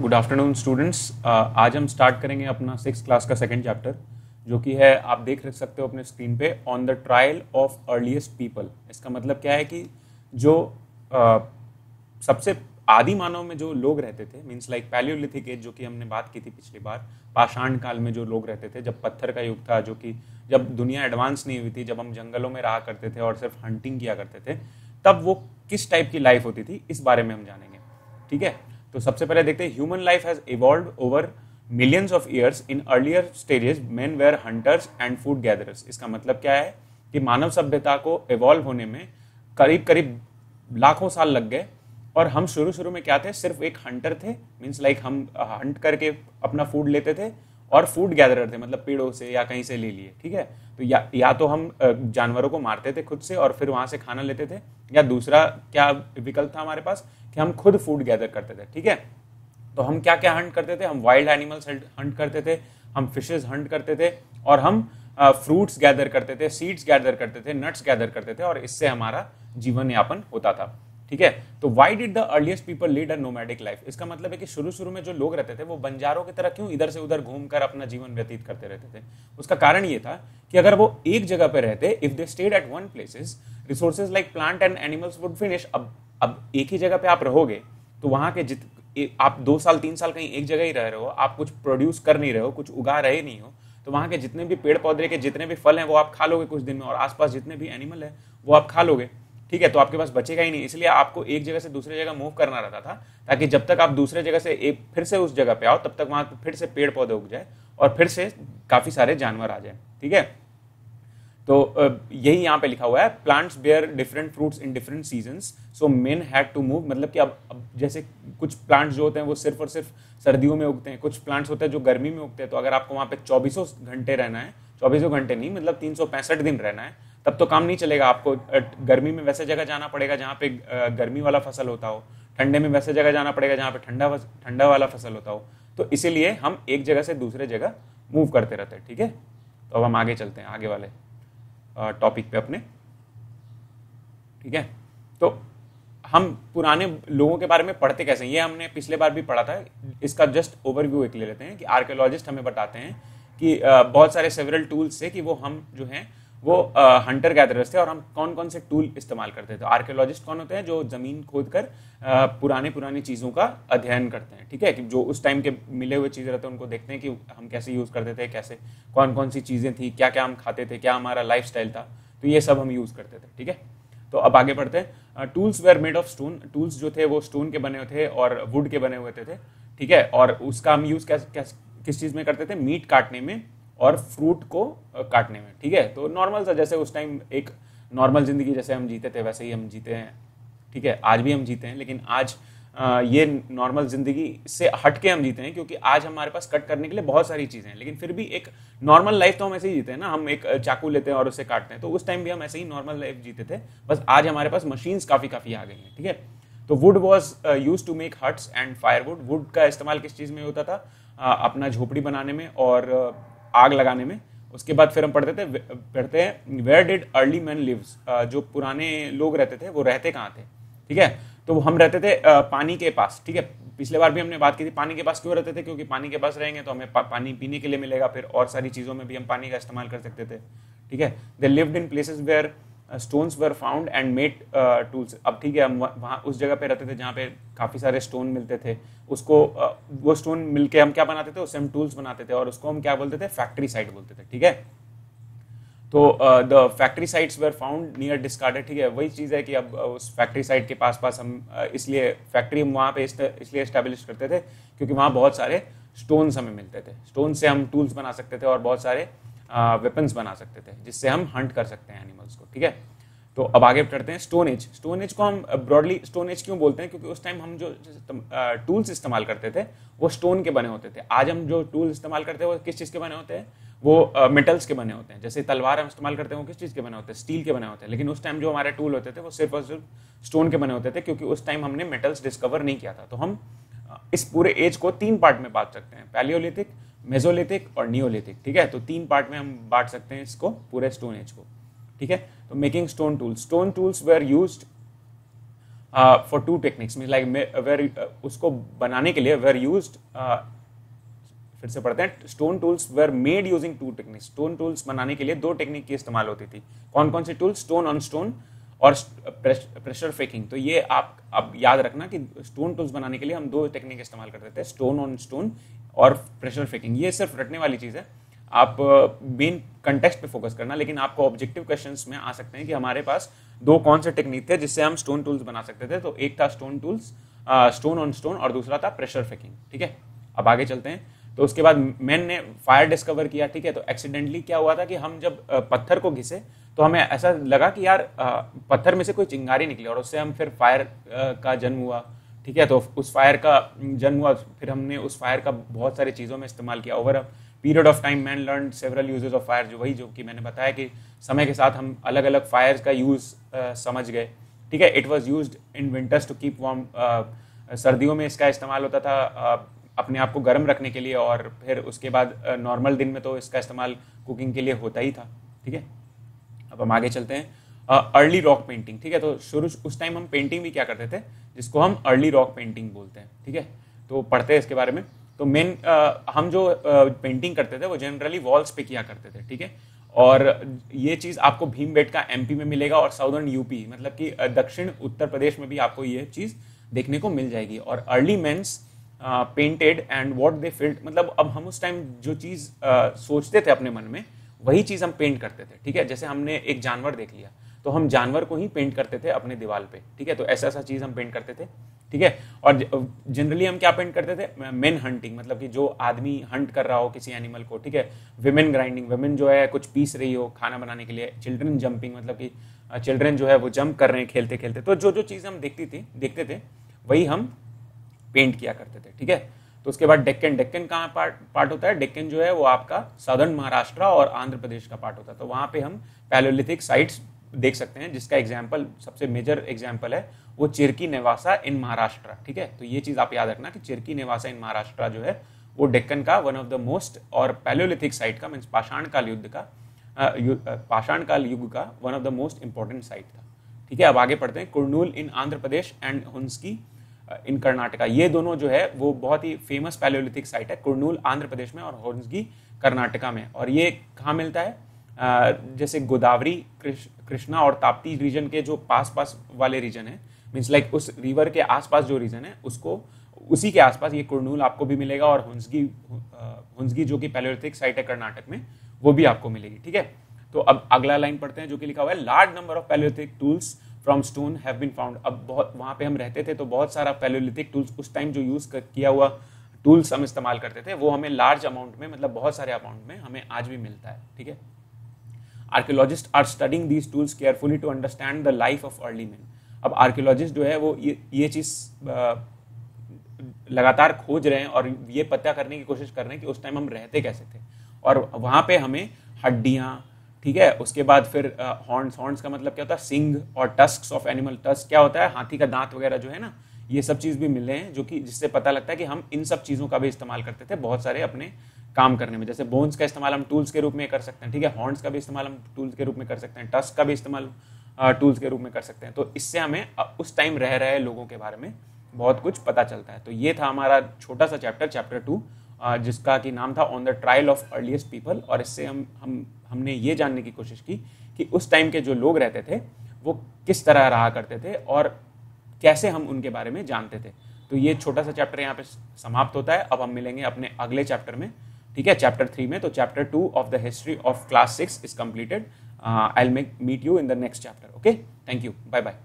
good afternoon students आज हम start करेंगे अपना सिक्स क्लास का सेकेंड चैप्टर जो कि है आप देख रख सकते हो अपने स्क्रीन पे on the trial of earliest people इसका मतलब क्या है कि जो uh, सबसे आदि मानव में जो लोग रहते थे मीन्स लाइक पैलियोलिथिक एज जो कि हमने बात की थी पिछली बार पाषाण काल में जो लोग रहते थे जब पत्थर का युग था जो कि जब दुनिया एडवांस नहीं हुई थी जब हम जंगलों में रहा करते थे और सिर्फ हंटिंग किया करते थे तब वो किस टाइप की लाइफ होती थी इस बारे में हम जानेंगे ठीक है तो सबसे पहले देखते हैं human life has evolve over millions of years in earlier stages men were hunters and food gatherers इसका मतलब क्या है कि मानव सभ्यता को इवॉल्व होने में करीब करीब लाखों साल लग गए और हम शुरू शुरू में क्या थे सिर्फ एक हंटर थे मीन्स लाइक like हम हंट करके अपना फूड लेते थे और फूड गैदरर थे मतलब पेड़ों से या कहीं से ले लिए ठीक है तो या या तो हम जानवरों को मारते थे खुद से और फिर वहाँ से खाना लेते थे या दूसरा क्या विकल्प था हमारे पास कि हम खुद फूड गैदर करते थे ठीक है तो हम क्या क्या हंट करते थे हम वाइल्ड एनिमल्स हंट करते थे हम फिशेज हंट करते थे और हम फ्रूट्स गैदर करते थे सीड्स गैदर करते थे नट्स गैदर करते थे और इससे हमारा जीवन यापन होता था ठीक है तो why did the earliest people lead a nomadic life इसका मतलब है कि शुरू शुरू में जो लोग रहते थे वो बंजारों की तरह क्यों इधर से उधर घूमकर अपना जीवन व्यतीत करते रहते थे उसका कारण ये था कि अगर वो एक जगह पे रहते if they stayed at one places resources like plant and animals would finish अब अब एक ही जगह पे आप रहोगे तो वहां के जित आप दो साल तीन साल कहीं एक जगह ही रह रहे हो आप कुछ प्रोड्यूस कर नहीं रहे हो कुछ उगा रहे नहीं हो तो वहाँ के जितने भी पेड़ पौधे के जितने भी फल हैं वो आप खा लोगे कुछ दिन में और आसपास जितने भी एनिमल हैं वो आप खा लोगे ठीक है तो आपके पास बचेगा ही नहीं इसलिए आपको एक जगह से दूसरे जगह मूव करना रहता था ताकि जब तक आप दूसरे जगह से एक फिर से उस जगह पे आओ तब तक वहां फिर से पेड़ पौधे उग जाए और फिर से काफ़ी सारे जानवर आ जाए ठीक है तो यही यहाँ पे लिखा हुआ है plants bear different fruits in different season so men had to move मतलब कि अब अब जैसे कुछ प्लांट्स जो होते हैं वो सिर्फ और सिर्फ सर्दियों में उगते हैं कुछ प्लांट्स होते हैं जो गर्मी में उगते हैं तो अगर आपको वहाँ पे चौबीसों घंटे रहना है चौबीसों घंटे नहीं मतलब तीन दिन रहना है तब तो काम नहीं चलेगा आपको गर्मी में वैसे जगह जाना पड़ेगा जहाँ पे गर्मी वाला फसल होता हो ठंडे में वैसे जगह जाना पड़ेगा जहाँ पे ठंडा ठंडा वाला फसल होता हो तो इसीलिए हम एक जगह से दूसरे जगह मूव करते रहते हैं ठीक है तो अब हम आगे चलते हैं आगे वाले टॉपिक पे अपने ठीक है तो हम पुराने लोगों के बारे में पढ़ते कैसे ये हमने पिछले बार भी पढ़ा था इसका जस्ट ओवरव्यू एक ले लेते हैं कि आर्कियोलॉजिस्ट हमें बताते हैं कि बहुत सारे सेवरल टूल्स से कि वो हम जो हैं वो हंटर गैदरर्स थे और हम कौन कौन से टूल इस्तेमाल करते थे आर्कियोलॉजिस्ट कौन होते हैं जो ज़मीन खोद कर पुराने पुराने चीज़ों का अध्ययन करते हैं ठीक है कि जो उस टाइम के मिले हुए चीज़ें रहते हैं उनको देखते हैं कि हम कैसे यूज़ करते थे कैसे कौन कौन सी चीज़ें थी क्या क्या हम खाते थे क्या हमारा लाइफ था तो ये सब हम यूज़ करते थे ठीक है तो अब आगे बढ़ते हैं tools were made of stone tools जो थे वो स्टोन के बने हुए थे और वुड के बने हुए थे ठीक है और उसका हम यूज़ कैसे किस चीज़ में करते थे मीट काटने में और फ्रूट को काटने में ठीक है तो नॉर्मल सा जैसे उस टाइम एक नॉर्मल ज़िंदगी जैसे हम जीते थे वैसे ही हम जीते हैं ठीक है आज भी हम जीते हैं लेकिन आज ये नॉर्मल ज़िंदगी से हट के हम जीते हैं क्योंकि आज हमारे पास कट करने के लिए बहुत सारी चीज़ें हैं लेकिन फिर भी एक नॉर्मल लाइफ तो हम ऐसे ही जीते हैं ना हम एक चाकू लेते हैं और उसे काटते हैं तो उस टाइम भी हम ऐसे ही नॉर्मल लाइफ जीते थे बस आज हमारे पास मशीन्स काफ़ी काफ़ी आ गई हैं ठीक है तो wood was use to make huts and firewood wood का इस्तेमाल किस चीज़ में होता था अपना झोपड़ी बनाने में और आग लगाने में उसके बाद फिर हम पढ़ते थे पढ़ते हैं where did early man lives जो पुराने लोग रहते थे वो रहते कहाँ थे ठीक है तो हम रहते थे पानी के पास ठीक है पिछले बार भी हमने बात की थी पानी के पास क्यों रहते थे क्योंकि पानी के पास रहेंगे तो हमें पा, पानी पीने के लिए मिलेगा फिर और सारी चीज़ों में भी हम पानी का इस्तेमाल कर सकते थे ठीक है they lived in places where stones were found and made tools अब ठीक है हम वहाँ उस जगह पे रहते थे जहाँ पे काफ़ी सारे स्टोन मिलते थे उसको uh, वो स्टोन मिल के हम क्या बनाते थे उससे हम टूल्स बनाते थे और उसको हम क्या बोलते थे फैक्ट्री साइट बोलते थे ठीक है तो the factory sites were found near discarded ठीक है वही चीज़ है कि अब uh, उस फैक्ट्री साइट के पास पास हम uh, इसलिए फैक्ट्री हम वहाँ पे इसलिए इस्टेब्लिश करते थे क्योंकि वहाँ बहुत सारे स्टोन्स हमें मिलते थे स्टोन से हम टूल्स बना सकते थे और बहुत सारे वेपन्स बना सकते थे जिससे हम हंट कर सकते हैं एनिमल्स को ठीक है तो अब आगे बढ़ते हैं स्टोन एज स्टोन एज को हम ब्रॉडली स्टोन एज क्यों बोलते हैं क्योंकि उस टाइम हम जो टूल्स इस्तेमाल करते थे वो स्टोन के बने होते थे आज हम जो टूल इस्तेमाल करते हैं वो किस चीज़ के बने होते हैं वो मेटल्स के बने होते हैं जैसे तलवार हम इस्तेमाल करते हैं वो किस चीज़ के बने होते हैं स्टील के बने होते हैं लेकिन उस टाइम जो हमारे टूल होते थे वो सिर्फ और सिर्फ स्टोन के बने होते थे क्योंकि उस टाइम हमने मेटल्स डिस्कवर नहीं किया था तो हम इस पूरे एज को तीन पार्ट में बांट सकते हैं पैलियोलिथिक मेजोलिथिक और नियोलिथिक ठीक है तो तीन पार्ट में हम बांट सकते हैं इसको पूरे स्टोन एज को ठीक है तो making stone tools stone tools were use for two techniques mean like were उसको बनाने के लिए वेर यूज uh, फिर से पढ़ते हैं stone tools were made using two techniques स्टोन टूल्स बनाने के लिए दो टेक्निक की इस्तेमाल होती थी कौन कौन से टूल्स स्टोन ऑन स्टोन और प्रेशर फेकिंग तो ये आप अब याद रखना कि स्टोन टूल्स बनाने के लिए हम दो टेक्निक इस्तेमाल करते थे स्टोन ऑन स्टोन और प्रेशर फेकिंग ये सिर्फ रटने वाली चीज़ है आप मेन कंटेक्स्ट पे फोकस करना लेकिन आपको ऑब्जेक्टिव क्वेश्चंस में आ सकते हैं कि हमारे पास दो कौन से टेक्निक थे जिससे हम स्टोन टूल्स बना सकते थे तो एक था stone tools stone on stone और दूसरा था प्रेशर फेकिंग ठीक है अब आगे चलते हैं तो उसके बाद मैन ने फायर डिस्कवर किया ठीक है तो एक्सीडेंटली क्या हुआ था कि हम जब पत्थर को घिसे तो हमें ऐसा लगा कि यार पत्थर में से कोई चिंगारी निकली और उससे हम फिर फायर का जन्म हुआ ठीक है तो उस फायर का जन्म हुआ फिर हमने उस फायर का बहुत सारी चीज़ों में इस्तेमाल किया over period of time man learn several uses of fire जो वही जो कि मैंने बताया कि समय के साथ हम अलग अलग फायर्स का यूज़ समझ गए ठीक है it was use in winters to keep warm सर्दियों में इसका इस्तेमाल होता था अपने आप को गर्म रखने के लिए और फिर उसके बाद नॉर्मल दिन में तो इसका इस्तेमाल कुकिंग के लिए होता ही था ठीक है अब हम आगे चलते हैं अर्ली रॉक पेंटिंग ठीक है तो शुरू उस टाइम हम पेंटिंग भी क्या करते थे जिसको हम अर्ली रॉक पेंटिंग बोलते हैं ठीक है तो पढ़ते हैं इसके बारे में तो मेन हम जो पेंटिंग करते थे वो जनरली वॉल्स पे किया करते थे ठीक है और ये चीज़ आपको भीम बेट का एम में मिलेगा और साउदर्न यूपी मतलब कि दक्षिण उत्तर प्रदेश में भी आपको ये चीज़ देखने को मिल जाएगी और early mens painted and what they felt मतलब अब हम उस टाइम जो चीज़ uh, सोचते थे अपने मन में वही चीज़ हम पेंट करते थे ठीक है जैसे हमने एक जानवर देख लिया तो हम जानवर को ही पेंट करते थे अपने दीवार पे ठीक है तो ऐसा ऐसा चीज़ हम पेंट करते थे ठीक है और जनरली हम क्या पेंट करते थे मेन हंटिंग मतलब कि जो आदमी हंट कर रहा हो किसी एनिमल को ठीक है वेमेन ग्राइंडिंग वेमेन जो है कुछ पीस रही हो खाना बनाने के लिए चिल्ड्रन जंपिंग मतलब कि चिल्ड्रन जो है वो जंप कर रहे हैं खेलते खेलते तो जो जो चीज़ हम देखती थी देखते थे वही हम पेंट किया करते थे ठीक है तो उसके बाद डेक्कन डेक्कन कहाँ पार्ट पार्ट होता है डेक्कन जो है वो आपका साउदर्न महाराष्ट्र और आंध्र प्रदेश का पार्ट होता है तो वहाँ पे हम पैलोलिथिक साइट्स देख सकते हैं जिसका एग्जाम्पल सबसे मेजर एग्जाम्पल है वो चिरकी नेवासा इन महाराष्ट्र ठीक है तो ये चीज़ आप याद रखना कि चिरकी नेवासा इन महाराष्ट्र जो है वो डेक्कन का वन ऑफ द मोस्ट और पैलोलिथिक साइट का मीन्स पाषाण काल युद्ध का पाषाण काल युग का one of the most important site था ठीक है अब आगे पढ़ते हैं Kurnool in Andhra Pradesh and Hunsgi in Karnataka ये दोनों जो है वो बहुत ही फेमस पैलोलिथिक साइट है कुरनूल आंध्र प्रदेश में और होन्सगी कर्नाटका में और ये कहाँ मिलता है जैसे गोदावरी कृष्णा और ताप्ती रीजन के जो पास पास वाले रीजन है मीन्स लाइक उस रिवर के आसपास जो रीजन है उसको उसी के आसपास ये कुरनूल आपको भी मिलेगा और हुंसगी हुंसगी जो कि पैलोलिथिक साइट है कर्नाटक में वो भी आपको मिलेगी ठीक है तो अब अगला लाइन पढ़ते हैं जो कि लिखा हुआ है large number of palaeolithic tools from stone have been found अब बहुत वहाँ पे हम रहते थे तो बहुत सारा पैलोलिथिक टूल्स उस टाइम जो यूज़ किया हुआ टूल्स हम इस्तेमाल करते थे वो हमें लार्ज अमाउंट में मतलब बहुत सारे अमाउंट में हमें आज भी मिलता है ठीक है archaeologist are studying these tools carefully to understand the life of early man अब आर्कियोलॉजिस्ट जो है वो ये ये चीज़ लगातार खोज रहे हैं और ये पता करने की कोशिश कर रहे हैं कि उस टाइम हम रहते कैसे थे और वहाँ पे हमें हड्डियाँ ठीक है उसके बाद फिर हॉर्न्स हॉर्न्स का मतलब क्या होता है सिंग और टस्क ऑफ एनिमल टस्क क्या होता है हाथी का दांत वगैरह जो है ना ये सब चीज़ भी मिले हैं जो कि जिससे पता लगता है कि हम इन सब चीज़ों का भी इस्तेमाल करते थे बहुत सारे अपने काम करने में जैसे बोन्स का इस्तेमाल हम टूल्स के रूप में कर सकते हैं ठीक है हॉर्न्स का भी इस्तेमाल हम टूल्स के रूप में कर सकते हैं टस्क का भी इस्तेमाल टूल्स के रूप में कर सकते हैं तो इससे हमें उस टाइम रह रहे लोगों के बारे में बहुत कुछ पता चलता है तो ये था हमारा छोटा सा चैप्टर चैप्टर टू जिसका कि नाम था on the trial of earliest people और इससे हम हम हमने ये जानने की कोशिश की कि उस टाइम के जो लोग रहते थे वो किस तरह रहा करते थे और कैसे हम उनके बारे में जानते थे तो ये छोटा सा चैप्टर यहाँ पे समाप्त होता है अब हम मिलेंगे अपने अगले चैप्टर में ठीक है चैप्टर थ्री में तो chapter two of the history of class six is completed I make meet you in the next chapter okay thank you bye bye